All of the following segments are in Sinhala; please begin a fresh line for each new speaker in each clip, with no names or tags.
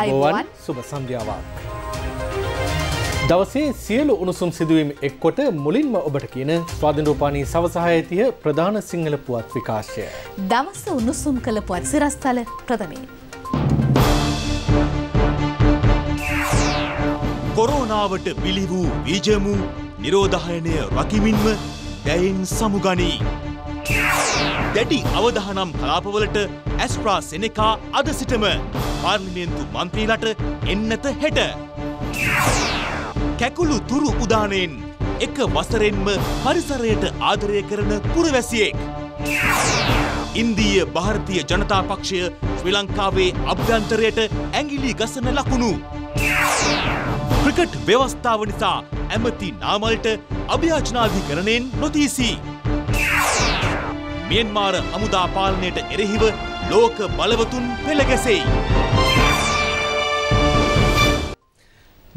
අයිබෝවන් සුබ සංධ්‍යාවක්. දවසේ සියලු උණුසුම් සිදුවීම් එක්කොට මුලින්ම ඔබට කියන ස්වාධින්රෝපානී සවසහයතිය ප්‍රධාන සිංහල පුවත් විකාශය.
දවස උණුසුම් කළ පුවත් සිරස්ථල ප්‍රථමේ.
කොරෝනාවට පිළි වූ වීජමු නිරෝධායනය රකිමින්ම දැයින් සමුගනී. දැඩි අවධානම් කලාපවලට ඇස්ට්‍රා සෙනෙකා අද සිටම පාර්ලිමේන්තු මන්ත්‍රීලට එන්නත හෙට. කැකුළු තුරු උදානයෙන් එක වසරෙන්ම පරිසරයට ආදරය කරන පුරවැසියෙක්. ඉන්දීය භාරතිය ජනතා පක්ෂය ශ්‍රී ලංකාවේ අභ්‍යන්තරයට ඇඟිලි ගසන ලකුණු. ක්‍රිකට් ව්‍යවස්ථාව නිසා ඇමති නාමල්ට අභ්‍යාචනාධිකරණයෙන් නොදීසිී. මියන්මාර හමුදා පාලනයට එරෙහිව ලෝක බලවතුන් පෙළගැසෙයි.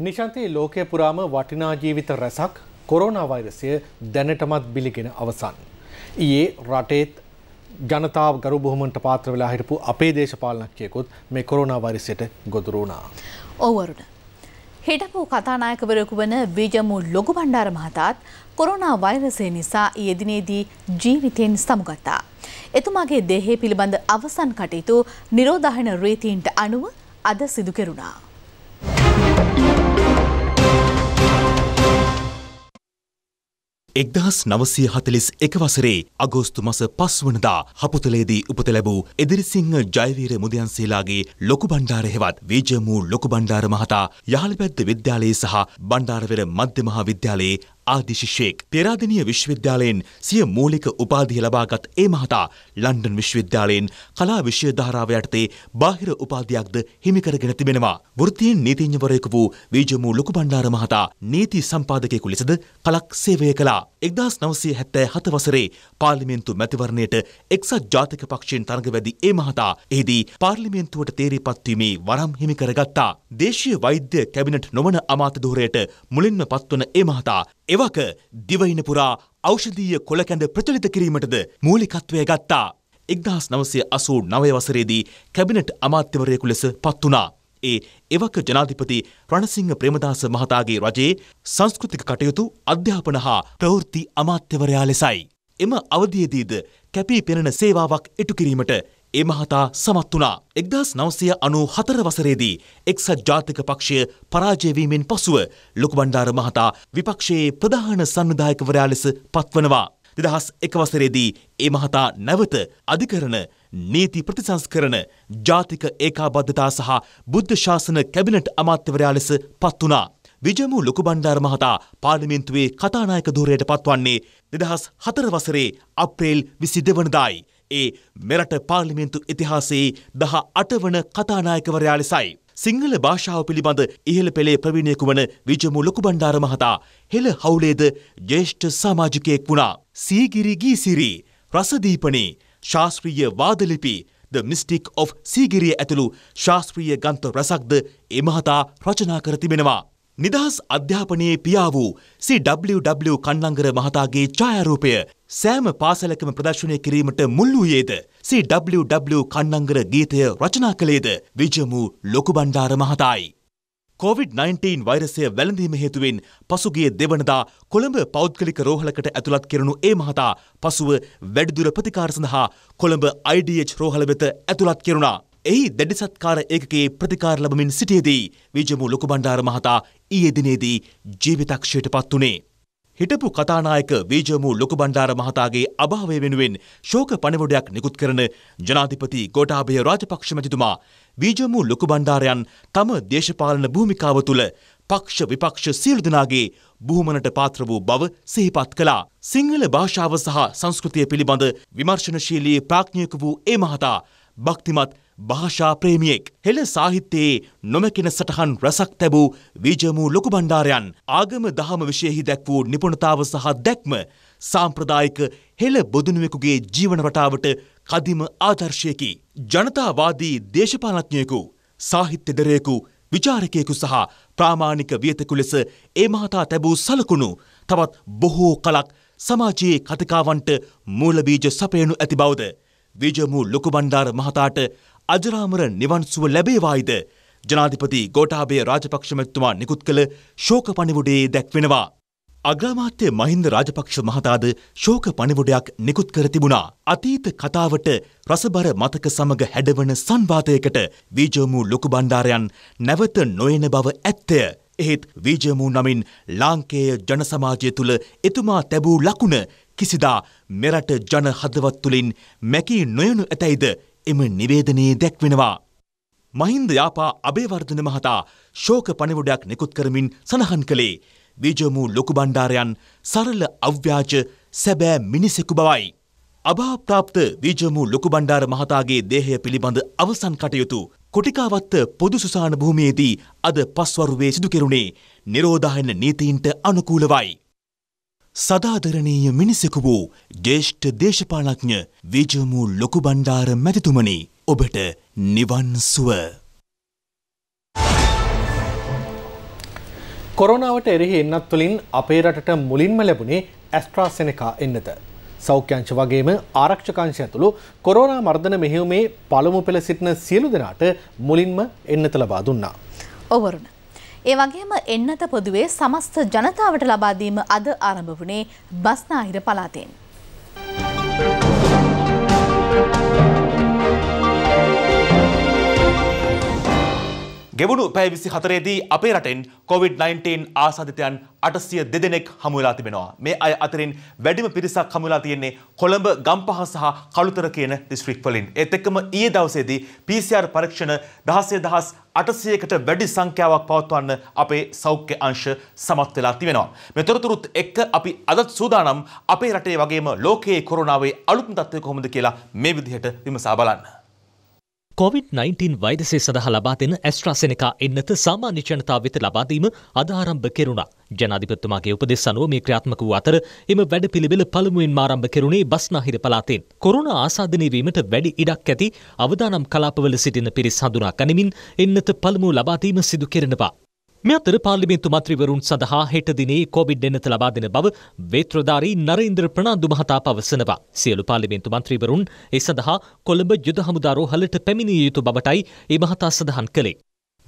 නිශන්ති ලෝකය පුරාම වටිනා ජීවිත රැසක් කොරෝනා වෛරසය දැනටමත් බිලිගෙන අවසන්. ඊයේ රටේත් ජනතාව ගරු බොහොමන්ට පාත්‍ර වෙලා හිටපු අපේ දේශපාලනඥයෙකුත් මේ කොරෝනා වෛරසයට ගොදුරු වුණා.
ඔව් වරුණ. හිටපු කතානායකවරයෙකු වන බීජමු ලොකු බණ්ඩාර මහතාත් කොරෝනා වෛරසය නිසා යෙදිනේදී ජීවිතයෙන් සමුගත්තා. එතුමාගේ දේහය පිළිබඳ අවසන් කටයුතු නිරෝධහන රීතීන්ට අනුව අද සිදු කෙරුණා.
එක්දහස් නවසය හතලිස් එක වසරේ අගෝස්තු මස පස්වනදා හපුතලේදී උපත ලැබූ එදිරිසිංහ ජයවීර මුදයන්සේලාගේ ලොකු බණ්ඩාරහෙවත් වීජමූ ලොකු බණ්ඩාර මහතා යහළපැද්ද විද්‍යාලයේ සහ බණ්ඩාරවෙර මධ්‍යමහා විද්‍යාලයේ ආදිශිෂයෙක් පෙරාදනය විශ්වවිද්‍යාලයෙන් සිය මූලික උපාධිය ලබාගත් ඒ මහතා ලන්ඩන් විශ්වවිද්‍යාලයෙන් කලා විශ්ව ධාරාව යටතේ බාහිර උපාධයක්ද හිමිකරගෙන තිබෙනවා. වෘතියෙන් නීතිඥවරයෙකු වූ වීජමූ ලොකුබණ්ඩාර මහතා නීති සම්පාදකයෙකු ලෙසද කලක් සේවය කළා. එක්දස් නවසේ හැත්තෑ හත වසරේ පාර්ලිමෙන්න්තු මැතිවරණයට එක්සත් ජාතික පක්ෂයෙන් තරඟවැදි ඒ මහතා එහිදී පාර්ලිමෙන්න්තුවට තේරී පත්වීමේ වරම් හිමිකරගත්තා. දේශීය වෛද්‍ය කැබිනට් නොවන අමාතදෝරයට මුලින්ම පත්වන ඒ මහතා. එවක දිවයිනපුරා ෞෂධීය කොළකැඩ ප්‍රචලිත කිරීමටද මූලිකත්වය ගත්තා. එක්දහස් නවසේ අසූ නවය වසරේදී කැබිනට් අමාත්‍යවරයෙකු ලෙස පත්වනා. ඒ එවක ජනාධිපති රණසිංහ ප්‍රේමදාස මහතාගේ රජයේ සංස්කෘතික කටයුතු අධ්‍යාපන හා ප්‍රවෘත්ති අමාත්‍යවරයා ලෙසයි. එම අවධියදීද කැපී පෙනෙන සේවාවක් ඉටු කිරීමට ඒ මහතා සමත් වුණා. එක්දස් නවසය අනු හතර වසරේදී එක්සත් ජාතික පක්ෂය පරාජයවීමෙන් පසුව ලොකුබණ්ඩාර මහතා විපක්ෂයේ ප්‍රධාන සංවිධායකවරයා ලෙස පත්වනවා. දෙදහස් එක වසරේදී ඒ මහතා නැවත අධිකරණ නීති ප්‍රතිසංස්කරන ජාතික ඒකාබද්ධතා සහ බුද්ධ ශාසන කැබිනට් අමාත්‍යවරයා ලෙස පත් වුණා. විජමු ලොකුබණ්ඩාර මහතා පාර්ලිමේන්තුවේ කතානායක ධූරයට පත්වන්නේ දෙදහස් හතර වසරේ අප්‍රේල් විසි දෙවනදායි. ඒ මෙරට පාර්ලිමේන්තු ඉතිහාසයේ දහ අටවන කතානායකවරයා ලෙසයි. සිංහල භාෂාව පිළිබඳ ඉහළ පෙළේ ප්‍රවීණයකු වන විජමු ලොකුබණ්ඩාර මහතා හෙළ හවුලේද ජේෂ්ඨ සමාජිකයෙක් වුණා. සීගිරිගී සිරි රසදීපනේ ශාස්ත්‍රීය වාදලිපි ද මිස්ටික් of සීගිරිය ඇතුළු ශාස්ත්‍රීය ගන්ත රසක්ද එමහතා රචනා කර තිබෙනවා. නිදහස් අධ්‍යාපනයේ පියා වූ CWW කන්නංගර මහතාගේ ඡායාරූපය සෑම පාසලකම ප්‍රදර්ශනය කිරීමට මුල් වූයේද CWW කන්නංගර ගීතය රචනා කළේද විජමු ලොකුබණ්ඩාර මහතායි. COොVID-19 වෛරසය වැළඳීම හේතුවෙන් පසුගේ දෙවනදා කොළඹ පෞද්ගලික රෝහලකට ඇතුළත් කරනු ඒ මහතා පසුව වැඩිදුර ප්‍රතිකාර සඳහා කොළඹ IDH රෝහල වෙත ඇතුළත් කෙරුණා. එහි දැඩිසත්කාර ඒකගේ ප්‍රතිකාර ලබමින් සිටියදී විජමු ලොකුබණ්ඩාර මහතා ඊයේ දිනේදී ජීවිතක්ෂයට පත් වුණේ. හිටපු කතානායක වීජමූ ලොකුබණ්ඩාර මහතාගේ අභාවය වෙනුවෙන් ශෝක පණිවුඩයක් නිකුත් කරන ජනාධිපති ගෝඨාභය රාජපක්ෂ මැතිතුමා වීජමූ ලොකුබණ්ඩාරයන් තම දේශපාලන භූමිකාව තුළ පක්ෂ විපක්ෂ සියලු දෙනාගේ බුහුමනට පාත්‍ර වූ බව සිහිපත් කළා. සිංහල භාෂාව සහ සංස්කෘතිය පිළිබඳ විමර්ශනශීලී ප්‍රාඥයක වූ ඒ මහතා භක්තිමත් භාෂා ප්‍රේමියෙක් හෙළ සාහිත්‍යයේ නොමැකෙන සටහන් රසක් තැබූ විජමූ ලොකු බණ්ඩාරයන් ආගම දහම විශයෙහි දැක් වූ නිපුණතාව සහ දැක්ම සාම්ප්‍රදායික හෙළ බොදුනුවෙකුගේ ජීවන රටාවට කදිම ආදර්ශයකි. ජනතාවාදී දේශපාලඥයෙකු සාහිත්‍යදරයෙකු විචාරකයෙකු සහ ප්‍රාමාණික වියතකු ලෙස ඒ මහතා තැබූ සලකුණු තවත් බොහෝ කලක් සමාජයේ කතිකාවන්ට මූලබීජ සපයනු ඇති බවද. විජමු ලොකුබණ්ඩාර මහතාට අජරාමර නිවන්සුව ලැබේවායිද ජනාධිපති ගෝටාබේ රාජපක්ෂමැතුමා නිකුත් කළ ශෝක පණිවුඩයේ දැක්වෙනවා. අග්‍රාමාත්‍ය මහින්ද රාජපක්ෂ මහතාද ශෝක පණිවුඩයක් නිකුත් කර තිබුණා. අතීත කතාවට රසබර මතක සමග හැඩවන සංවාතයකට වීජමූ ලොකු බණ්ඩාරයන් නැවත නොයන බව ඇත්තය. එහෙත් වීජමූ නමින් ලාංකේය ජනසමාජය තුළ එතුමා තැබූ ලකුණ කිසිදා මෙරට ජන හදවත් තුළින් මැකී නොයනු ඇතැයිද එම නිවේදනයේ දැක්වෙනවා. මහින්ද යාපා අභේවර්ධන මහතා ශෝක පණිවුඩයක් නිකුත් කරමින් සඳහන් කළේ විජමූ ලොකු බණ්ඩාරයන් සරල අව්‍යාජ සැබෑ මිනිසෙකු බවයි. අභාප්‍රාප්ත විජමූ ලොකු බණ්ඩාර මහතාගේ දේහය පිළිබඳ අවසන් කටයුතු කොටිකාවත්ත පොදු සුසාන භූමියේදී අද පස්වරුවේ සිදු කෙරුණේ නිරෝධායන නීතියින්ට අනුකූලවයි. සදාදරණීය මිනිසෙකු වූ ජේෂ්ඨ දේශපාලඥ විජයමූ ලොකු බණ්ඩාර මැතිතුමනි ඔබට නිවන් සුව.
කොරනාවට එරෙහි එන්නත් තුළින් අපේ රටට මුලින්ම ලැබුණේ ඇස්ට්‍රාසෙනකා එන්නත. සෞඛ්‍යංශ වගේම ආරක්ෂකංශය ඇතුළු කොරෝනා මර්ධන මෙහෙවුමේ පළමු පෙළ සිටින සියලු දෙනාට මුලින්ම එන්නත ලබා දුන්නා.
ඔවරුණ. ඒ වගේම එන්නත පොදුවේ සමස්ත ජනතාවට ලබාදීම අද ආරම්භ වුණේ බස්නාහිර පළාතෙන්.
ගෙවුණු පැය විසි හතරේදී අපේ රටෙන් COොVID-19 ආසාධිතයන් අටසිය දෙදෙනෙක් හමුවෙලා තිබෙනවා. මේ අය අතරින් වැඩිම පිරිසක් හමුලා තියෙන්නේ කොළඹ ගම්පහ සහ කළුතර කියන දිස්ත්‍රික්වලින්. ඒත් එක්කම ඊයේ දවසේදී PCR පරීක්ෂණ දහසේ දහස් අටසියකට වැඩි සංඛ්‍යාවක් පවත්වන්න අපේ සෞඛ්‍ය අංශ සමත් වෙලා තිබෙනවා. මෙතරතුරුත් එක්ක අපි අදත් සූදානම් අපේ රටේ වගේම ලෝකයේ කොරෝනාවේ අලුත්ම තත්ත්වය කොහොමද කියලා මේ විදිහට විමසා බලන්න.
කොවිD-19 වෛරසය සඳහා ලබා දෙන ඇස්ට්‍රාසෙනකා එන්නත සාමාන්‍ය ජනතාව වෙත ලබාදීම අද ආරම්භ කෙරුණා. ජනාධිපතිතුමාගේ උපදෙස් අනුව මේ ක්‍රියාත්මක වූ අතර එම වැඩපිළිවෙල පළමුවෙන්ම ආරම්භ කෙරුණේ බස්නාහිර පළාතෙන්. කොරුණා ආසාදනය වීමට වැඩි ඉඩක් ඇති අවදානම් කලාපවල සිටින පිරිස් හඳුනා ගනිමින් එන්නත පළමුව ලබා දීම සිදු කෙරෙනවා. මේ අතර පාර්ලිමේන්තු මන්ත්‍රීවරුන් සඳහා හෙට දිනේ කොවිඩ් එන්නත ලබා දෙන බව වේත්‍රධාරී නරේන්ද්‍ර ප්‍රනාන්දු මහතා පවසනවා. සියලු පාර්ලිමේන්තු මන්ත්‍රීවරුන් ඒ සඳහා කොළඹ යුද හමුදා රෝහලට පැමිණිය යුතු බවටයි ඒ මහතා සඳහන් කළේ.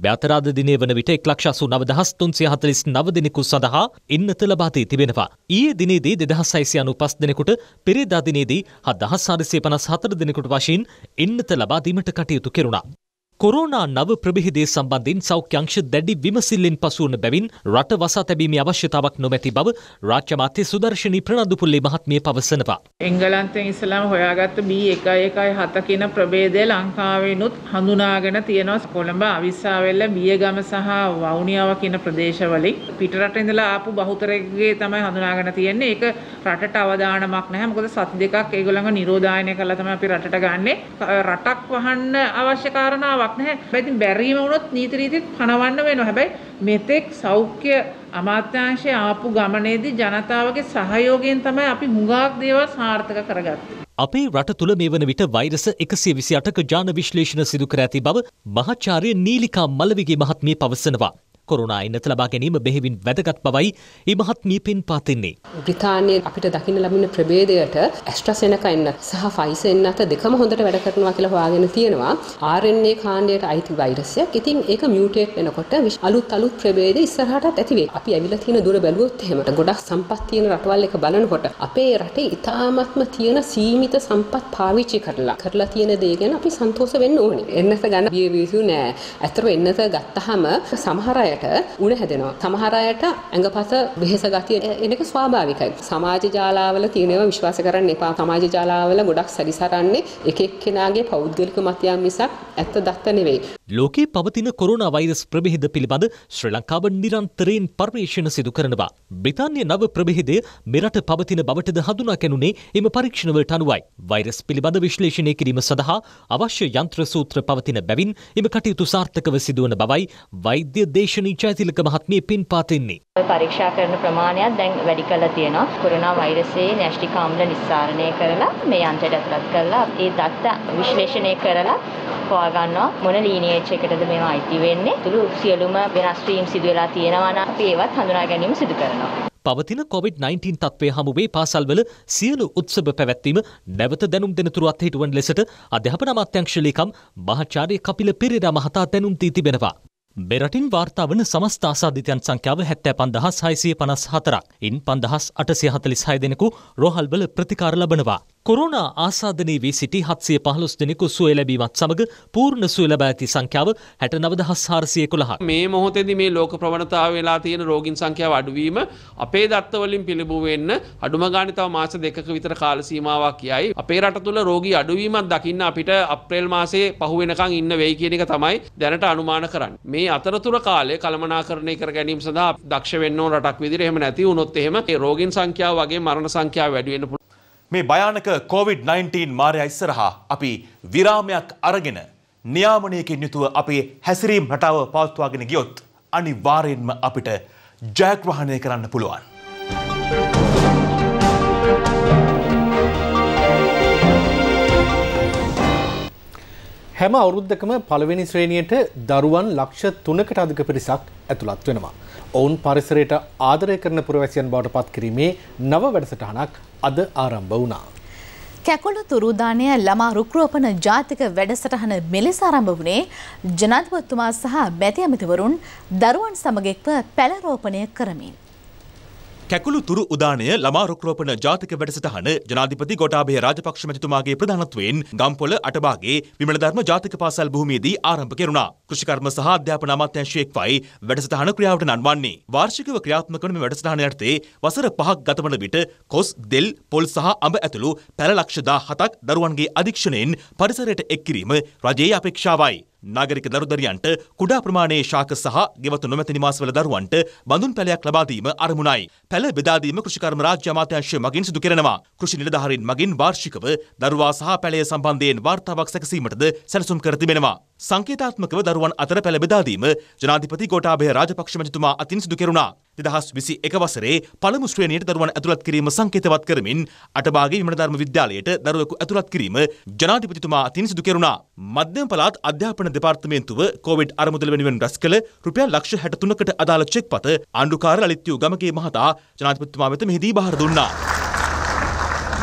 ව්‍යාතරාද දිනේ වන විට එක් ලක්ෂසු නවදහස් තුන්සිය හතලිස් නව දෙනෙකු සඳහා එන්නත ලබාතී තිබෙනවා. ඊයේ දිනේදී දෙදහස් අයිසි අනු පස් දෙනෙකුට පෙරේදා දිනේදී හත් දහස් සාරිසය පනස් හතර දෙනෙකුට වශයෙන් එන්නත ලබාදීමට කටයුතු කෙරුණා. කොරෝනා නව ප්‍රභේදය සම්බන්ධින් සෞඛ්‍යංශ දැඩි විමසිල්ලෙන් පසුවන බැවින් රට වසා තැබීමේ අවශ්‍යතාවක් නොමැති බව රාජ්‍ය මාත්‍ය සුදර්ශනී ප්‍රණදුපුල්ලේ මහත්මිය පවසනවා. එංගලන්තයෙන් ඉස්ලාම හොයාගත්ත B117 කියන ප්‍රභේදය ලංකාවෙනුත් හඳුනාගෙන තියෙනවා. කොළඹ අවිස්සාවෙල්ල බියගම සහ වවුනියාව කියන ප්‍රදේශවලින් පිටරට ඉඳලා ආපු බහුතරෙක්ගේ තමයි හඳුනාගෙන තියෙන්නේ. ඒක රටට අවදානමක් නැහැ. මොකද සති දෙකක් ඒගොල්ලන්ව නිරෝධායනය කළා තමයි අපි රටට ගන්නෙ. රටක් වහන්න අවශ්‍ය කාරණාවක් අවස්ථාවක් නැහැ. ඉතින් බැරිම වුණොත් නීති රීතිත් පනවන්න වෙනවා. හැබැයි මෙතෙක් සෞඛ්‍ය අමාත්‍යාංශය ආපු ගමනේදී ජනතාවගේ සහයෝගයෙන් තමයි අපි හුඟක් දේවල් සාර්ථක කරගත්තේ. අපේ රට තුළ මේ වන විට වෛරස එකසිය විසි අටක ජාන විශ්ලේෂණ සිදු කර ඇති බව මහාචාරය නීලිකා මලවිගේ මහත්මිය පවසනවා. කොරුණා ඉන්නත ලබා ගැනීම බෙහෙවින් වැදගත් බවයි ඒ මහත්මිය පින් පාතින්නේ.
බ්‍රිතාන්‍යයෙන් අපිට දකින්න ලබින ප්‍රබේදයට ඇස්ට්‍රසෙනක එන්න සහ ෆයිස එන්න අත දෙකම හොඳට වැඩ කරනවා කියලා හොයාගෙන තියෙනවා. RNA කාණ්ඩයට අයිති වෛරසයක්. ඉතින් ඒක මියුටේට් වෙනකොට අලුත් අලුත් ප්‍රබේද ඉස්සරහටත් ඇතිවේ. අපි ඇවිල්ලා තියෙන දුර බැලුවොත් එහෙමට ගොඩක් සම්පත් තියෙන රටවල් එක බලනකොට අපේ රටේ ඉතාමත්ම තියෙන සීමිත සම්පත් පාවිච්චි කරලා කරලා තියෙන දේ ගැන අපි සන්තෝෂ වෙන්න ඕනේ. එන්නත ගන්න බිය නෑ. අතර එන්නත ගත්තාම සමහර අය අයට උණ හැදෙනවා. සමහර අයට ඇඟපස වෙහෙස ගතිය එන එක ස්වාභාවිකයි. සමාජ ජාලාවල තියෙනවා විශ්වාස කරන්න එපා. සමාජ ජාලාවල ගොඩක් සැරිසරන්නේ එක එක්කෙනාගේ පෞද්ගලික මතයන් මිසක් ඇත්ත දත්ත නෙවෙයි.
ලෝකේ පවතින කොරුණ වෛරස් ප්‍රබෙහිද පිළිබඳ ශ්‍රී ලංකාව නිරන්තරයෙන් පර්යේෂණ සිදු කරනවා. බ්‍රිතාන්‍ය නව ප්‍රබෙහිදය මෙරට පවතින බවටද හඳුනා කැනුනේ එම පරීක්ෂණවලට අනුවයි. වෛරස් පිළිබඳ විශ්ලේෂණය කිරීම සඳහා අවශ්‍ය යන්ත්‍ර සූත්‍ර පවතින බැවින් එම කටයුතු සාර්ථකව සිදුවන බවයි වෛද්‍ය දේශනී චෛතිලක මහත්මිය පින් පාතෙන්නේ.
පරීක්ෂා කරන ප්‍රමාණයක් දැන් වැඩි කරලා තියෙනවා. කොරෝනා වෛරසයේ නැෂ්ටික ආම්ල නිස්සාරණය කරලා මේ යන්ත්‍රයට ඇතුළත් කරලා ඒ දත්ත විශ්ලේෂණය කරලා හොයා ගන්නවා මොන ලීනියේ ප්‍රේක්ෂකටද මේවා අයිති වෙන්නේ. තුළු සියලුම වෙනස් වීම් සිදු වෙලා තියෙනවා නම් අපි ඒවත් හඳුනා ගැනීම සිදු කරනවා.
පවතින COVID-19 තත්ත්වය හමුවේ පාසල්වල සියලු උත්සව පැවැත්වීම නැවත දැනුම් දෙනතුරු අත්හිටුවන් ලෙසට අධ්‍යාපන අමාත්‍යංශ ලේකම් මහාචාර්ය කපිල පෙරේරා මහතා දැනුම් දී තිබෙනවා. මෙරටින් වාර්තා වන සමස්ත ආසාධිතයන් සංඛ්‍යාව හැත්තෑ පන්දහස් හයිසිය පනස් හතරක් ඉන් පන්දහස් අටසිය හතලිස් හය දෙනෙකු රෝහල්වල ප්‍රතිකාර ලබනවා. කොරුණා ආසාධනී වී සිටි හත්සිය පහලොස් දෙනෙකු සුවය ලැබීමත් සමඟ පූර්ණ සුව ලබ ඇති සංඛ්‍යාව හැට නවදහස් හාරසිය කොළහ මේ මොහොතෙද මේ
ලෝක ප්‍රවණතාව වෙලා තියෙන රෝගින් සංඛ්‍යාව අඩුවීම අපේ දත්තවලින් පිළිබුවෙන්න අඩුම ගානිතාව මාස දෙකක විතර කාල සීමාවක් කියයි අපේ රට තුළ රෝගී අඩුවීමත් දකින්න අපිට
අප්‍රේල් මාසේ පහුවෙනකං ඉන්න වෙයි කියන එක තමයි දැනට අනුමාන කරන්න මේ අතරතුර කාලය කළමනාකරණය කර ගැනීම සඳහා දක්ෂ වෙන්න රටක් විදිර එහෙම නැති වුණොත් එහෙම රෝගින් සංඛ්‍යාව වගේ මරණ
සංඛ්‍යාව වැඩිවෙන්න පුළුවන් මේ භයානක COොVID-19 මාරය ඉස්සරහා අපි විරාමයක් අරගෙන නියාමනයකින් යුතුව අපේ හැසිරීම් රටාව පවත්වාගෙන ගියොත් අනිවාරයෙන්ම අපිට ජයග්‍රහණය කරන්න පුළුවන්.
හැම අවුරුද්ධකම පළවෙනි ශ්‍රේණියට දරුවන් ලක්ෂ තුනකට අධික පිරිසක් ඇතුළත් වෙනවා. ඔවුන් පරිසරයට ආදරය කරන පුරවැසියන් බවට පත් කිරීමේ නව වැඩසටහනක් අද ආරම්භ වුණා.
කැකොළු තුරුදානය ළමා රුක්‍රෝපන ජාතික වැඩසටහන මෙලෙස ආරම්භ වුණේ ජනාධිපතිතුමා සහ මැති ඇමතිවරුන් දරුවන් සමග එක්ව පැලරෝපණය කරමින්.
කැකුළු තුරු උදානය ළමා රොක්රෝපණ ජාතික වැඩසටහන ජනාධිපති ගොටාභය රාජපක්ෂ මැතිතුමාගේ ප්‍රධානත්වයෙන් ගම්පොළ අටබාගේ විමලධර්ම ජාතික පාසල් භූමියේදී ආරම්භ කෙරුණා. කෘෂිකර්ම සහ අධ්‍යාපන අමාත්‍යාංශයේ එක්වයි වැඩසටහන ක්‍රියාවට නංවන්නේ. වාර්ෂිකව ක්‍රියාත්මක වන මේ වැඩසටහන යටතේ වසර පහක් ගතවන විට කොස්, දෙල්, පොල් සහ අඹ ඇතුළු පැල ලක්ෂ 17ක් දරුවන්ගේ අධීක්ෂණයෙන් පරිසරයට එක් කිරීම රජයේ අපේක්ෂාවයි. නාගරික දරුදරියන්ට කුඩා ප්‍රමාණයේ ශාක සහ ගෙවතු නොමැති නිවාසවල දරුවන්ට බඳුන් පැලයක් ලබා දීම අරමුණයි. පැල බෙදා දීම කෘෂිකර්ම රාජ්‍ය අමාත්‍යාංශය මගින් සිදු කරනවා. කෘෂි නිලධාරීන් මගින් වාර්ෂිකව දරුවා සහ පැලය සම්බන්ධයෙන් වාර්තාවක් සැකසීමටද සැලසුම් කර තිබෙනවා. සංකේතාත්මකව දරුවන් අතර පැළ බෙදා දීම ජනාධිපති ගෝඨාභය රාජපක්ෂ මැතිතුමා අතින් සිදු කෙරුණා. දෙදහස් විසි එක වසරේ පළමු ශ්‍රේණියට දරුවන් ඇතුළත් කිරීම සංකේතවත් කරමින් අටබාගේ විමන ධර්ම විද්‍යාලයට දරුවෙකු ඇතුළත් කිරීම ජනාධිපතිතුමා අතින් සිදු කෙරුණා. මධ්‍යම පළාත් අධ්‍යාපන දෙපාර්තමේන්තුව කොවිඩ් අරමුදල වෙනුවෙන් රැස් කළ රුපියල් ලක්ෂ 63කට අදාළ චෙක් පත ආණ්ඩුකාර ලලිත් යූ ගමගේ මහතා ජනාධිපතිතුමා වෙත මෙහිදී බාර දුන්නා.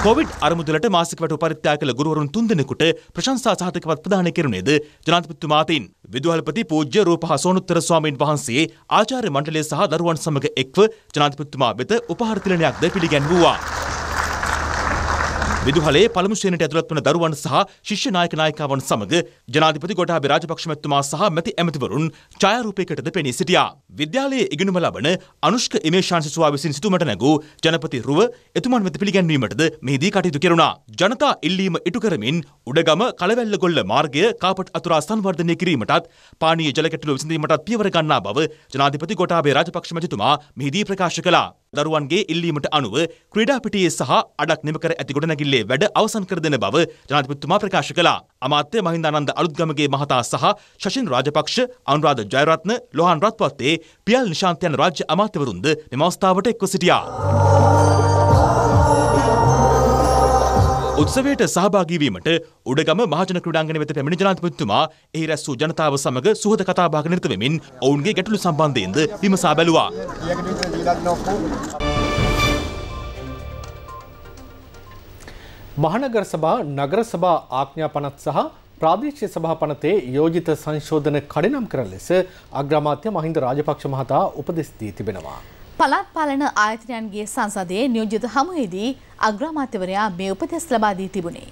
කොවිඩ් අරමුදලට මාසිකවට උපරිත්‍යා කළ ගුරුවරුන් තුන්දෙනෙකුට ප්‍රශංසා සහතිකවත් ප්‍රදානය කෙරුණේද ජනාධිපතිතුමාතින්. විදුහල්පති පූජ්‍ය රූපහ සෝනුත්තර ස්වාමීන් වහන්සේ ආචාර්ය මණ්ඩලය සහ දරුවන් සමග එක්ව ජනාධිපතිතුමා වෙත උපහාර තිලනයක්ද පිළිගැන්වුවා. විදුහලේ පළමු ශ්‍රේණියට ඇතුළත් වන දරුවන් සහ ශිෂ්‍ය නායක නායිකාවන් සමග ජනාධිපති ගොටාබේ රාජපක්ෂ මැතිතුමා සහ මැති ඇමතිවරුන් ඡායාරූපයකටද පෙනී සිටියා. විද්‍යාලයේ ඉගෙනුම ලබන අනුෂ්ක ඉමේෂාන් සිසුවා විසින් සිටුමට නැගූ ජනපති රුව එතුමන් වෙත පිළිගැන්වීමටද මෙහිදී කටයුතු කෙරුණා. ජනතා ඉල්ලීම ඉටු කරමින් උඩගම කලවැල්ලගොල්ල මාර්ගය කාපට් අතුරා සංවර්ධනය කිරීමටත් පානීය ජල ගැටලු විසඳීමටත් පියවර ගන්නා බව ජනාධිපති ගොටාබේ රාජපක්ෂ මැතිතුමා මෙහිදී ප්‍රකාශ කළා. දරුවන්ගේ ඉල්ලීමට අනුව ක්‍රීඩාපිටියේ සහ අඩක් නිම කර ඇති ගොඩනැගිල්ලේ වැඩ අවසන් කර දෙන බව ජනාධිපතිතුමා ප්‍රකාශ කළා. අමාත්‍ය මහින්දානන්ද අලුත්ගමගේ මහතා සහ ශෂින් රාජපක්ෂ, අනුරාධ ජයරත්න, ලොහන් රත්පත්තේ, පියල් නිශාන්ත යන රාජ්‍ය අමාත්‍යවරුන්ද මෙම අවස්ථාවට එක්ව සිටියා. උත්සවයට සහභාගීවීමට උඩගම මහජන ක්‍රඩාංගන වෙත පැමිණි ජනාතිපතිතුමා එහි රැස් වූ ජනතාව සමඟ සුහද කතාබාග නිරත වෙමින් ඔවුන්ගේ ගැටලු සම්බන්ධයෙන්ද විමසා බැලුවා.
මහනගර සභා නගර සභා ආඥා පනත් සහ ප්‍රාදේශීය සභා පනතේ යෝජිත සංශෝධන කඩිනම් කරන ලෙස අග්‍රාමාත්‍ය මහින්ද රාජපක්ෂ
මහතා උපදෙස් දී තිබෙනවා.
පළාත් පාලන ආයතනයන්ගේ සංසදයේ නියෝජිත හමුවේදී අග්‍රාමාත්‍යවරයා මේ උපදෙස් ලබා දී තිබුණේ.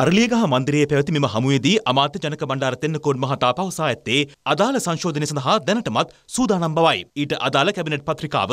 අරලියගහ මන්දිරයේ පැවති මෙම හමුවේදී අමාත්‍ය ජනක බණ්ඩාර තෙන්නකෝන් මහතා පවසා ඇත්තේ අදාළ සංශෝධනය සඳහා දැනටමත් සූදානම් බවයි. ඊට අදාළ කැබිනට් පත්‍රිකාව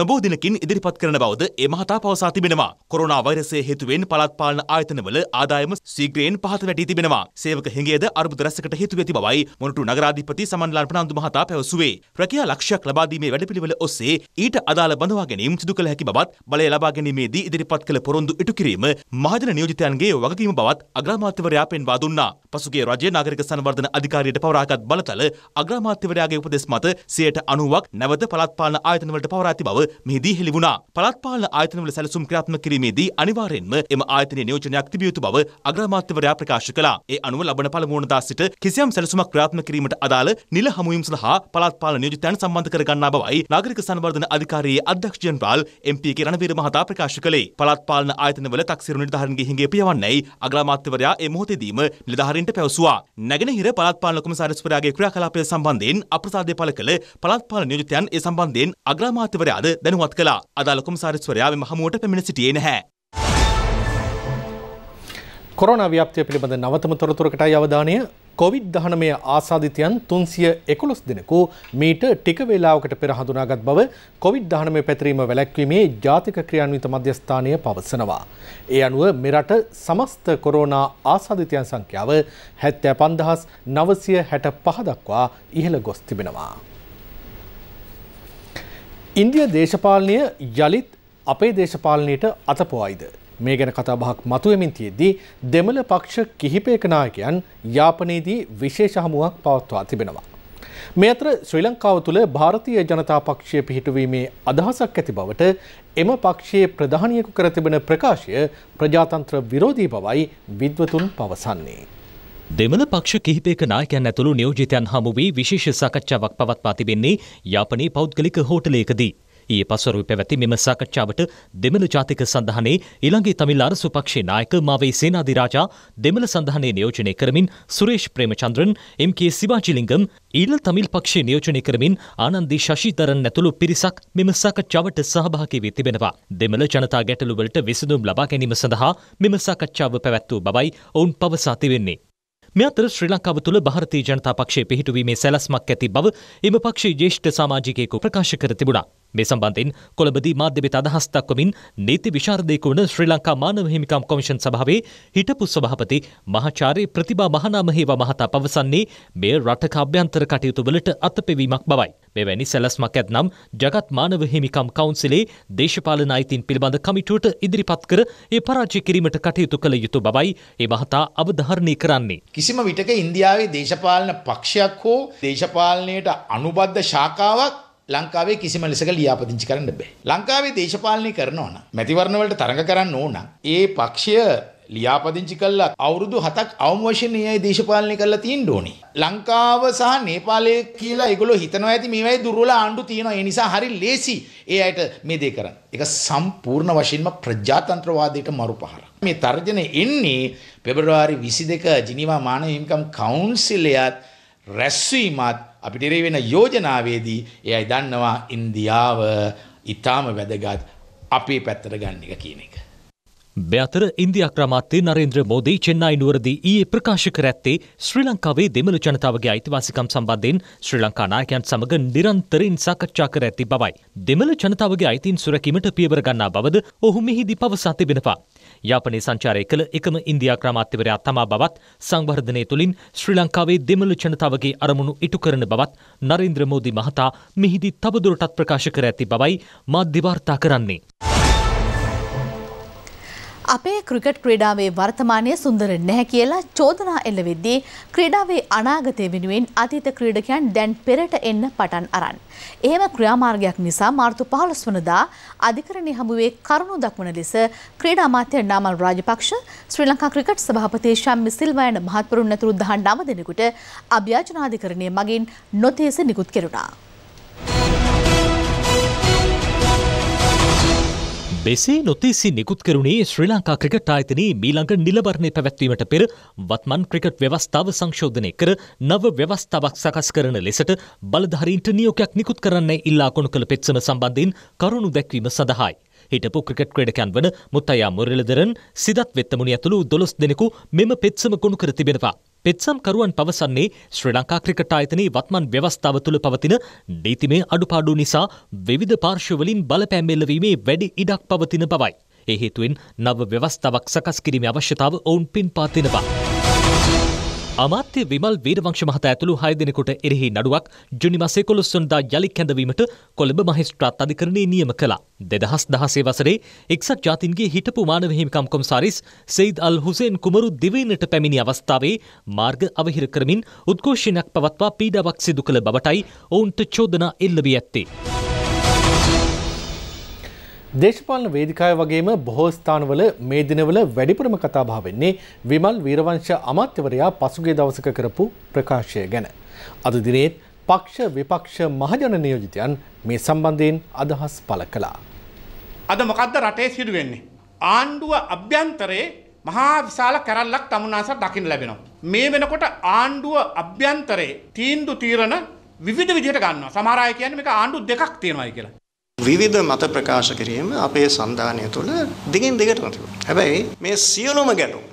නොබෝ දිනකින් ඉදිරිපත් කරන බවද ඒ මහතා පවසා තිබෙනවා. කොරෝනා වෛරසය හේතුවෙන් පළාත් පාලන ආයතනවල ආදායම ශීඝ්‍රයෙන් පහත වැටී තිබෙනවා. සේවක හිඟයේද අර්බුද රැසකට හේතු වෙති බවයි මොනටු නගරාධිපති සමන්ලාල් ප්‍රනාන්දු මහතා පැවසුවේ. රැකියා ලක්ෂයක් ලබා දීමේ වැඩපිළිවෙල ඔස්සේ ඊට අදාළ බඳවා ගැනීම සිදු කළ හැකි බවත් බලය ලබා ගැනීමේදී ඉදිරිපත් කළ පොරොන්දු ඉටු කිරීම මහජන නියෝජිතයන්ගේ වගකීම බවත් අග්‍රාමාත්‍යවරයා පෙන්වා දුන්නා. පසුගිය රජයේ නාගරික සංවර්ධන අධිකාරියට පවරාගත් බලතල අග්‍රාමාත්‍යවරයාගේ උපදෙස් මත 90%ක් නැවත පළාත් පාලන ආයතනවලට පවරා ඇති බව මෙහිදී හෙළි වුණා. පළාත් පාලන ආයතනවල සැලසුම් ක්‍රියාත්මක කිරීමේදී අනිවාර්යෙන්ම එම ආයතනයේ නියෝජනයක් තිබිය යුතු බව අග්‍රාමාත්‍යවරයා ප්‍රකාශ කළා. ඒ අනුව ලබන පළමු වනදා සිට කිසියම් සැලසුමක් ක්‍රියාත්මක කිරීමට අදාළ නිල හමුවීම් සඳහා පළාත් පාලන නියෝජිතයන් සම්බන්ධ කර ගන්නා බවයි නාගරික සංවර්ධන අධිකාරියේ අධ්‍යක්ෂ ජනරාල් එම්.පී.කේ රණවීර මහතා ප්‍රකාශ කළේ. පළාත් පාලන ආයතනවල තක්සිරු නිර්ධාරණගේ හිඟේ පියවන්නේයි අග්‍රාමාත්‍ය අමාත්‍යවරයා ඒ මොහොතේදීම නිලධාරීන්ට පැවසුවා. නැගෙනහිර පළාත් පාලන කොමසාරිස්වරයාගේ ක්‍රියාකලාපය සම්බන්ධයෙන් අප්‍රසාදය පළ කළ පළාත් පාලන නියෝජිතයන් ඒ සම්බන්ධයෙන් අග්‍රාමාත්‍යවරයාද දැනුවත් කළා. අදාළ කොමසාරිස්වරයා මෙම හමුවට පැමිණ සිටියේ නැහැ.
කොරෝනා ව්‍යාප්තිය පිළිබඳ නවතම තොරතුරකටයි අවධානය කොවිD දහනමය ආසාධිතයන් තුන්සිය එකොළොස් දෙනෙකු මීට ටික වේලාවකට පෙර හඳුනාගත් බව කොවිD දහනමය පැතරීම වැලැක්වීමේ ජාතික ක්‍රියාන්විත මධ්‍යස්ථානය පවසනවා. ඒ අනුව මෙරට සමස්ත කොරෝනා ආසාධිතයන් සංඛ්‍යාව හැත්තෑ පන්දහස් නවසිය හැට පහදක්වා ඉහළ ගොස් තිබෙනවා. ඉන්දිය දේශපාලනය යළිත් අපේ දේශපාලනයට අතපොයිද. මේ ගැන කතා බහක් මතුවමින් තියෙද්දී දෙමළ පක්ෂ කිහිපයක නායකයන් යාපනයේදී විශේෂ හමුවක් පවත්වා තිබෙනවා. මේ අතර ශ්‍රී ලංකාව තුළ ಭಾರತೀಯ ජනතා පක්ෂය පිහිටුවීමේ අදහසක් ඇති බවට එම පක්ෂයේ ප්‍රධානියෙකු කර තිබෙන ප්‍රකාශය ප්‍රජාතන්ත්‍ර විරෝධී බවයි විද්වතුන් පවසන්නේ.
දෙමළ පක්ෂ කිහිපයක නායකයන් ඇතුළු නියෝජිතයන් හමු වී විශේෂ සාකච්ඡාවක් පවත්වා තිබෙන්නේ යාපනයේ පෞද්ගලික හෝටලයකදී. ඊයේ පසුරුව පැවැති මෙම සාකච්ඡාවට දෙමළ ජාතික සඳහනේ ඊළඟේ තමිල් අරසු පක්ෂයේ නායක මාවේ සේනාධිරාජා දෙමළ සඳහනේ නියෝජනය කරමින් සුරේෂ් ප්‍රේමචන්ද්‍රන් එම්.කේ. සිවාජිලිංගම් ඊළ තමිල් පක්ෂයේ නියෝජනය කරමින් ආනන්දි ශශිධරන් ඇතුළු පිරිසක් මෙම සාකච්ඡාවට සහභාගී වී තිබෙනවා. දෙමළ ජනතා ගැටලු වලට විසඳුම් ලබා ගැනීම සඳහා මෙම සාකච්ඡාව පැවැත්වූ බවයි ඔවුන් පවසා තිබෙන්නේ. මේ අතර ශ්‍රී ලංකාව තුළ ಭಾರತೀಯ ජනතා පක්ෂයේ පිහිටුවීමේ සැලැස්මක් ඇති බව එම පක්ෂයේ ජ්‍යෙෂ්ඨ සමාජිකයෙකු ප්‍රකාශ කර තිබුණා. මේ සම්බන්ධයෙන් කොළඹදී මාධ්‍යවේත අදහස් දක්වමින් නීති විශාරදයෙකු වන ශ්‍රී ලංකා මානව හිමිකම් කොමිෂන් සභාවේ හිටපු සභාපති මහාචාර්ය ප්‍රතිභා මහනාම හේවා මහතා පවසන්නේ මේ රටක අභ්‍යන්තර කටයුතු වලට අතපෙවීමක් බවයි. මෙවැනි සැලැස්මක් ඇත්නම් ජගත් මානව හිමිකම් කවුන්සිලේ දේශපාලන අයිතීන් පිළිබඳ කමිටුවට ඉදිරිපත් කර ඒ පරාජය කිරීමට කටයුතු කළ යුතු බවයි ඒ මහතා අවධාරණය කරන්නේ.
කිසිම විටක ඉන්දියාවේ දේශපාලන පක්ෂයක් හෝ දේශපාලනයට අනුබද්ධ ශාකාවක් ලංකාවේ කිසිම ලෙසක ලියාපදිංචි කරන්න බෑ. ලංකාවේ දේශපාලනය කරනවා නම් මැතිවරණ වලට තරඟ කරන්න ඕන නම් ඒ පක්ෂය ලියාපදිංචි කළා අවුරුදු 7ක් අවම වශයෙන් ඊයේ දේශපාලනය කරලා තියෙන්න ඕනේ. ලංකාව සහ නේපාලය කියලා ඒගොල්ලෝ හිතනවා ඇති මේ වගේ දුර්වල ආණ්ඩු තියෙනවා. ඒ නිසා හරි ලේසි ඒ අයට මේ දේ කරන්න. ඒක සම්පූර්ණ වශයෙන්ම ප්‍රජාතන්ත්‍රවාදයට මරුපහරක්. මේ තර්ජන එන්නේ පෙබරවාරි 22 ජිනීවා මානව හිමිකම් කවුන්සිලයත් රැස්වීමත් අපිට වෙන යෝජනාවේදී එයයි දන්නවා ඉන්දියාව ඉතාම වැදගත් අපේ පැත්තට ගන්න එක කියන එක.
බැතර ඉන්දියාක්‍රමාත්තේ නරේන්ද්‍ර මෝදී චෙන්නයි නුවරදී ඊයේ ප්‍රකාශ කර ඇත්තේ ශ්‍රී ලංකාවේ දෙමළ ජනතාවගේ අයිතිවාසිකම් සම්බන්ධයෙන් ශ්‍රී ලංකා නායකයන් සමග නිරන්තරයෙන් සාකච්ඡා කර ඇති බවයි. දෙමළ ජනතාවගේ අයිතීන් සුරැකීමට පියවර ගන්නා බවද ඔහු මෙහිදී පවසා තිබෙනවා. යාපනය සංචාරය කළ එකම ඉන්දයා ක්‍රමාත්‍යවරයා තමා බවත් සංවර්ධනය තුළින් ශ්‍රී ලංකාවේ දෙමළ ජනතාවගේ අරමුණු ඉටු කරන බවත් නරේන්ද්‍ර මෝදි මහතා මෙහිදී තවදුරටත් ප්‍රකාශ කර ඇති බවයි මා දිවාර්තා කරන්නේ.
අපේ ක්‍රිකට් ක්‍රීඩාවේ වර්තමානය සුන්දර නැහැ කියලා චෝදනා එල්ල වෙද්දී ක්‍රීඩාවේ අනාගතය වෙනුවෙන් අතීත ක්‍රීඩකයන් දැන් පෙරට එන්න පටන් අරන්. එහෙම ක්‍රියාමාර්ගයක් නිසා මාර්තු 15 වනදා අධිකරණයේ හමුවේ කරුණු දක්වන ලෙස ක්‍රීඩා අමාත්‍ය නාමල් රාජපක්ෂ ශ්‍රී ලංකා ක්‍රිකට් සභාපති ශම්මි සිල්වා යන මහත්වරුන් ඇතුළු 19 දෙනෙකුට අභ්‍යාචනාධිකරණය මගින් නොතේස නිකුත් කෙරුණා.
මෙසේ නොතේසි නිකුත් කරුණේ ශ්‍රී ලංකා ක්‍රිකට් ආයතනයේ මීළඟ නිලවරණය පැවැත්වීමට පෙර වත්මන් ක්‍රිකට් ව්‍යවස්ථාව සංශෝධනය කර නව ව්‍යවස්ථාවක් සකස් කරන ලෙසට බලධාරීන්ට නියෝගයක් නිකුත් කරන්න ඉල්ලා කොණු කළ පෙත්සම සම්බන්ධයෙන් කරුණු දැක්වීම සඳහායි. හිටපු ක්‍රිකට් ක්‍රඩකයන් වන මුත්තයා මුරලදරන් සිදත් වෙත්තමුණ ඇතුළු දොළොස් දෙනෙකු මෙම පෙත්සම කොණු කර තිබෙනවා. පෙත්සම්කරුවන් පවසන්නේ ශ්‍රී ලංකා ක්‍රිකට ආයතනයේ වත්මන් ව්‍යවස්ථාව තුළ පවතින නීතිමය අඩුපාඩු නිසා විවිධ පාර්ශ්වවලින් බලපෑම් එල්ලවීමේ වැඩි ඉඩක් පවතින බවයි. ඒ හේතුවෙන් නව ව්‍යවස්ථාවක් සකස් කිරීමේ අවශ්‍යතාව ඔවුන් පින්පා තිනවා. අමාත්‍ය විමල් වීරවංශ මහතා ඇතුළු හය දෙනෙකුට එරෙහි නඩුවක් ජුනි මසේ කොළොස්සොන්දා යළි කැඳවීමට කොළඹ මහිස්ත්‍රාත් අධිකරණය නියම කළා. දෙදහස් දහසේ වසරේ එක්සත් ජාතින්ගේ හිටපු මානවහිමිකම් කොම්සාරිස් සෙයිද් අල් හුසේන් කුමරු දිවයිනට පැමිණි අවස්ථාවේ මාර්ග අවහිර කරමින් උද්ඝෝෂණයක් පවත්වා පීඩාවක් සිදු කළ බවටයි ඔවුන්ට චෝදනා එල්ල වී ඇත්තේ.
දේශපාලන වේදිකාව වගේම බොහෝ ස්ථානවල මේ දිනවල වැඩිපුරම කතා බහ වෙන්නේ විමල් වීරවංශ අමාත්‍යවරයා පසුගිය දවසක කරපු ප්‍රකාශය ගැන. අද දිනේත් පක්ෂ විපක්ෂ මහජන නියෝජිතයන් මේ සම්බන්ධයෙන් අදහස් පළ කළා. අද මොකද්ද රටේ සිදු වෙන්නේ? ආණ්ඩුව අභ්‍යන්තරයේ මහා විශාල කැරල්ලක් තමුන්නාසට දකින්න ලැබෙනවා. මේ වෙනකොට ආණ්ඩුව අභ්‍යන්තරයේ තීන්දුව తీරන විවිධ විදිහට ගන්නවා. සමහර අය කියන්නේ මේක ආණ්ඩු දෙකක් තියෙනවායි කියලා.
විවිධ මත ප්‍රකාශ කිරීම අපේ සන්ධානය තුළ දිගින් දිගටම තිබුණා. හැබැයි මේ සියලුම ගැටුම්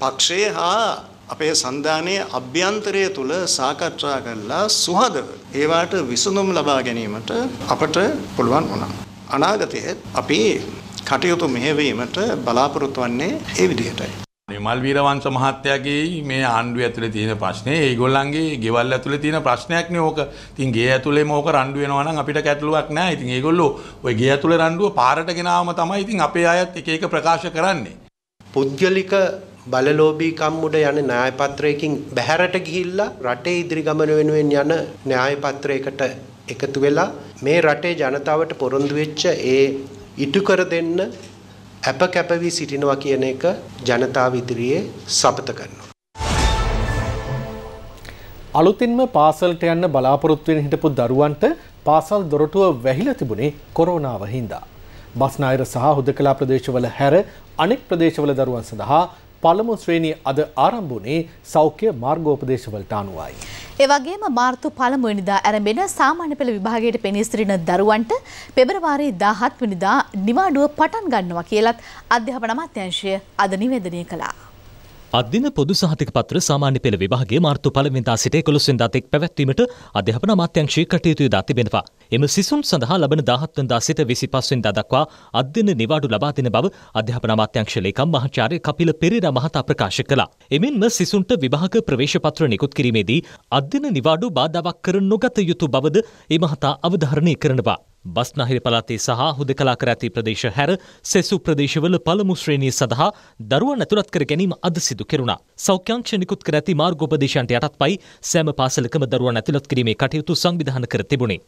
පක්ෂයේ හා අපේ සන්ධානයේ
අභ්‍යන්තරය තුළ සාකච්ඡා කරලා සුහදව ඒවාට විසඳුම් ලබා ගැනීමට අපට පුළුවන් වුණා. අනාගතයේ අපි කටයුතු මෙහෙවීමට බලාපොරොත්තු වන්නේ ඒ විදිහටයි. නිමල් වීරවංශ මහත්තයාගේ මේ ආණ්ඩුව ඇතුලේ තියෙන ප්‍රශ්නේ ඒගොල්ලන්ගේ ගෙවල් ඇතුලේ තියෙන ප්‍රශ්නයක් නේ ඕක. ඉතින් ගේ ඇතුලේම ඕක රණ්ඩු වෙනවා නම් අපිට කැටලුවක් නැහැ. ඉතින් ඒගොල්ලෝ ওই ගේ ඇතුලේ රණ්ඩුව පාරට ගෙනාවම තමයි ඉතින් අපේ අයත් එක එක ප්‍රකාශ කරන්නේ. පුද්ගලික බලලෝභීකම් උඩ යන න්‍යායපත්‍රයකින් බැහැරට ගිහිල්ලා රටේ ඉදිරි ගමන වෙනුවෙන් යන න්‍යායපත්‍රයකට එකතු වෙලා මේ රටේ ජනතාවට පොරොන්දු වෙච්ච ඒ ඉටු කර දෙන්න ඇප කැප වී සිටිනවා කියන එක ජනතාව ඉදිරියේ සපත කරනවා. අලුතින්ම පාසල්ට යන්න බලාපොරොත්තු වෙන හිටපු දරුවන්ට පාසල් දොරටුව වැහිලා තිබුණේ කොරෝනාව හින්දා. බස්නායර සහ හුදකලා ප්‍රදේශවල හැර අනෙක් ප්‍රදේශවල දරුවන් සඳහා පළමු ශ්‍රේණිය අද ආරම්භ වුණේ සෞඛ්‍ය මාර්ගෝපදේශවලට අනුවයි.
ඒ වගේම මාර්තු පළමුවෙනිදා ඇරඹෙන සාමාන්‍ය පෙළ විභාගයට පෙනී සිටින දරුවන්ට පෙබරවාරි 17 වෙනිදා නිවාඩුව පටන් ගන්නවා කියලත් අධ්‍යාපන අමාත්‍යාංශය අද නිවේදනය කළා.
අදින පොදු සහතික පත්‍ර සාමාන්‍ය පෙළ විභාගේ මාර්තු පළවෙනිදා සිට 11 වෙනිදා තෙක් පැවැත්වීමට අධ්‍යාපන අමාත්‍යාංශයේ කටයුතු යොදා තිබෙනවා. එම සිසුන් සඳහා ලබන දාහත්වන්දා සිට විසි පස්වෙන් දක්වා අධ්‍යන නිවාඩු ලබා දෙන බව අධ්‍යාපන අමාත්‍යංශ ලේකම් මහාචාර්ය කපිල පෙරේරා මහතා ප්‍රකාශ කළා. එමෙන්ම සිසුන්ට විභාග ප්‍රවේශපත්‍ර නිකුත් කිරීමේදී අධ්‍යන නිවාඩු බාධාවක් කර නොගත යුතු බවද ඒ මහතා අවධාරණය කරනවා. බස්නාහිර පලාතේ සහ හුදකලා කර ඇති ප්‍රදේශ හැර සෙසු ප්‍රදේශවල පළමු ශ්‍රේණිය සඳහා දරුවන් ඇතුළත් කර ගැනීම අද සිදු කෙරුණා. සෞඛ්‍යංශ නිකුත් කර ඇති මාර්ගෝපදේශයන්ට යටත් පයි සෑම පාසලකම දරුවන් ඇතුළත් කිරීමේ කටයුතු සංවිධාන කර තිබුණේ.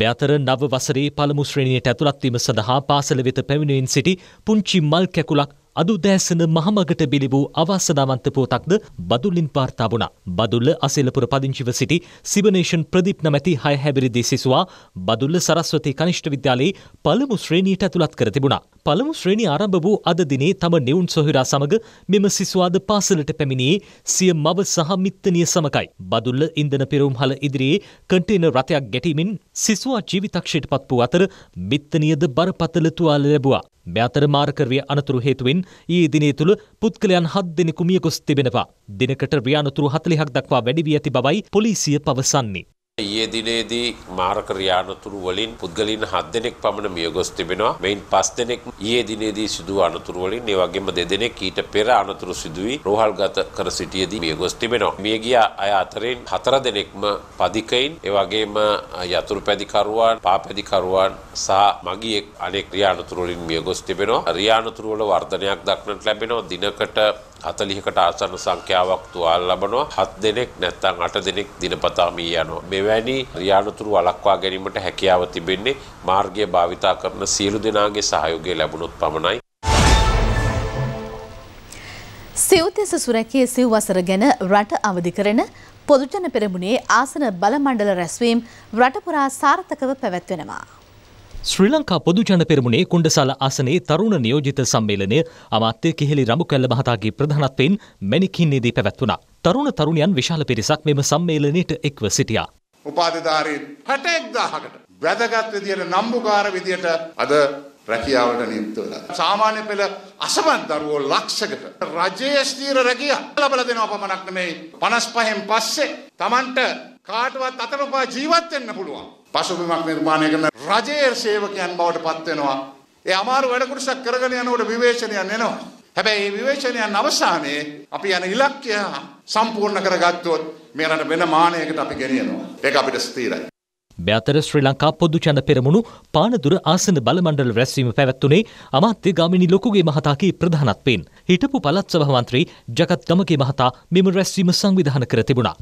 බෑතර නව වසරේ පළමු ශ්‍රේණියට ඇතුළත්වීම සඳහා පාසල වෙත පැමිණෙමින් සිටි පුංචි මල් කැකුලක් අදුදෑසන මහමගට බිලිවූ අවාසනාවන්ත පුවතක්ද බදුල්ලින් වාර්තා වුණා. බදුල්ල අසෙලපුර පදිංචිව සිටි සිබනේෂන් ප්‍රදීප් නැමැති හය හැවිරිදි සිසුවා බදුල්ල සරස්වති කනිෂ්ඨ විද්‍යාලයේ පළමු ශ්‍රේණියට ඇතුළත් කර තිබුණා. පළමු ශ්‍රේණි ආරම්භ වූ අද දිනේ තම නිවුන් සොහිරා සමග මෙම සිසුවාද පාසලට පැමිණියේ සිය මව සහ මිත්තනිය සමගයි. බදුල්ල ඉන්ධන පෙරවුම් හල ඉදිරියේ කන්ටේනර් රථයක් ගැටීමෙන් සිසුවා ජීවිතක්ෂයට පත් වූ අතර මිත්තනියද බරපතල තුවාල ලැබුවා. මේ අතර මාර්කර්ය අනතුරු හේතුවෙන් ඊයේ දිනේ තුල පුද්ගලයන් 7 දෙනෙකු මියගොස් තිබෙනවා. දිනකට රිය අනතුරු 40ක් දක්වා වැඩි වී ඇති බවයි පොලිසිය පවසන්නේ. ඊයේ දිනේදී මාරක රියානතුරු වලින් පුද්ගලයන් 7 දෙනෙක් පමණ මිය ගොස් තිබෙනවා. මෙයින් 5 දෙනෙක් ඊයේ දිනේදී සිදු අනතුරු වලින් ඒ වගේම දෙදෙනෙක් ඊට පෙර අනතුරු සිදු වී රෝහල්ගත කර සිටියේදී මිය ගොස් තිබෙනවා. මිය ගිය අය අතරින් 4 දෙනෙක්ම පදිකයින්, ඒ වගේම යතුරු පැදිකරුවන්, පාපැදිකරුවන් සහ මගියෙක් අනෙක් රියානතුරු වලින් මිය ගොස් තිබෙනවා. රියානතුරු වල වර්ධනයක් දක්නට ලැබෙනවා. දිනකට 40කට ආසන්න සංඛ්‍යාවක් තුවාල ලබනවා 7 දෙනෙක් නැත්නම් 8 දෙනෙක් දිනපතා මිය යනවා මෙවැනි යානතුරු වළක්වා ගැනීමට හැකියාව තිබෙන්නේ මාර්ගය භාවිතා කරන සියලු දෙනාගේ සහයෝගය ලැබුණොත් පමණයි
සිව්තෙස සුරැකේ සිව් වසර ගැන රට අවදි කරන පොදුජන පෙරමුණේ ආසන බලමණ්ඩල රැස්වීම් රටපුරා සාර්ථකව පැවැත්වෙනවා.
ශ්‍රී ලංකා පොදුජන පෙරමුණේ කුණ්ඩසාල ආසනයේ තරුණ නියෝජිත සම්මේලනය අමාත්‍ය කිහිලි රමුකැල්ල මහතාගේ ප්‍රධානත්වයෙන් මැණිකින්නේදී පැවැත්වුණා. තරුණ තරුණියන් විශාල පිරිසක් මෙම සම්මේලනයට එක්ව සිටියා.
උපාධිධාරීන් 61000කට
වැදගත් විදියට නම්බුකාර විදියට අද රැකියාවට නියුක්ත වෙලා. සාමාන්‍ය පෙළ
අසමත් දරුවෝ ලක්ෂකට රජයේ ස්ථීර රැකියා ලබා දෙනව පමණක් නෙමෙයි 55න් පස්සේ Tamanට කාටවත් අතනපා ජීවත් වෙන්න පුළුවන්. පසුබිමක් නිර්මාණය කරන රජයේ සේවකයන් බවට පත් වෙනවා. ඒ අමාරු වැඩ කොටසක් කරගෙන යනකොට විවේචනයන්
එනවා. හැබැයි මේ විවේචනයන් අවසානයේ අපි යන ඉලක්කය සම්පූර්ණ කරගත්තොත් මේ රට වෙන මානයකට අපි ගෙනියනවා. ඒක අපිට ස්ථිරයි. බැතර ශ්‍රී ලංකා පොදු ජන පෙරමුණු පානදුර ආසන බලමණ්ඩල රැස්වීම පැවැත්වුණේ අමාත්‍ය ගාමිණී ලොකුගේ මහතාගේ ප්‍රධානත්වයෙන් හිටපු පළත් සභාමන්ත්‍රී ජගත් ගමගේ මහතා මෙම රැස්වීම සංවිධාන කර තිබුණා.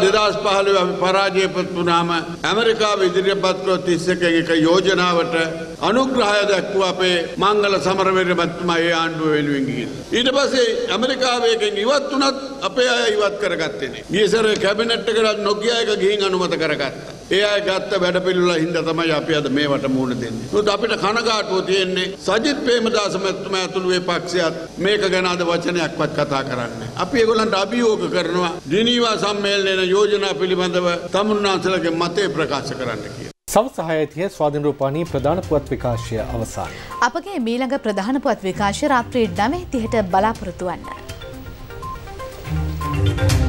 දෙදස් පහළ පරාජයපත්වනාම ඇමරිකාව ඉදිරිපත්ව තිස්සකගේ එක යෝජනාවට අනුග්‍රහය දැක්ව අපේ මංගල සමරවයට මත්තුම ඒ ආණ්ඩුව වෙනුවෙන්ගිය. ඊට පසේ ඇමරිකාවයකෙන් ඉවත් වනත් අපේ අය ඉවත් කරගත්තෙන. ගියසර කැබිනට්ට කරත් නොගියයක ගිහින් අනුමත කරගත්තා. ඒ අය ගත්ත වැඩපිළිවෙල හින්දා තමයි අපි අද මේ වටමුණ දෙන්නේ. නමුත් අපිට කනගාටුව තියෙන්නේ සජිත් ප්‍රේමදාස මැතිතුමා ඇතුළු ඒ පක්ෂයත් මේක ගැන අද වචනයක්වත් කතා කරන්නේ. අපි ඒගොල්ලන්ට අභියෝග කරනවා ජිනීවා සම්මේලනයේ යෝජනා පිළිබඳව තමුන්නාන්සලගේ මතය ප්‍රකාශ කරන්න කියලා. සවසාහයතිය ස්වාධීන රූපානී ප්‍රධාන පුවත් විකාශය අවසන්.
අපගේ මීළඟ ප්‍රධාන පුවත් විකාශය රාත්‍රී 9:30ට බලාපොරොත්තු වන්න. Thank you.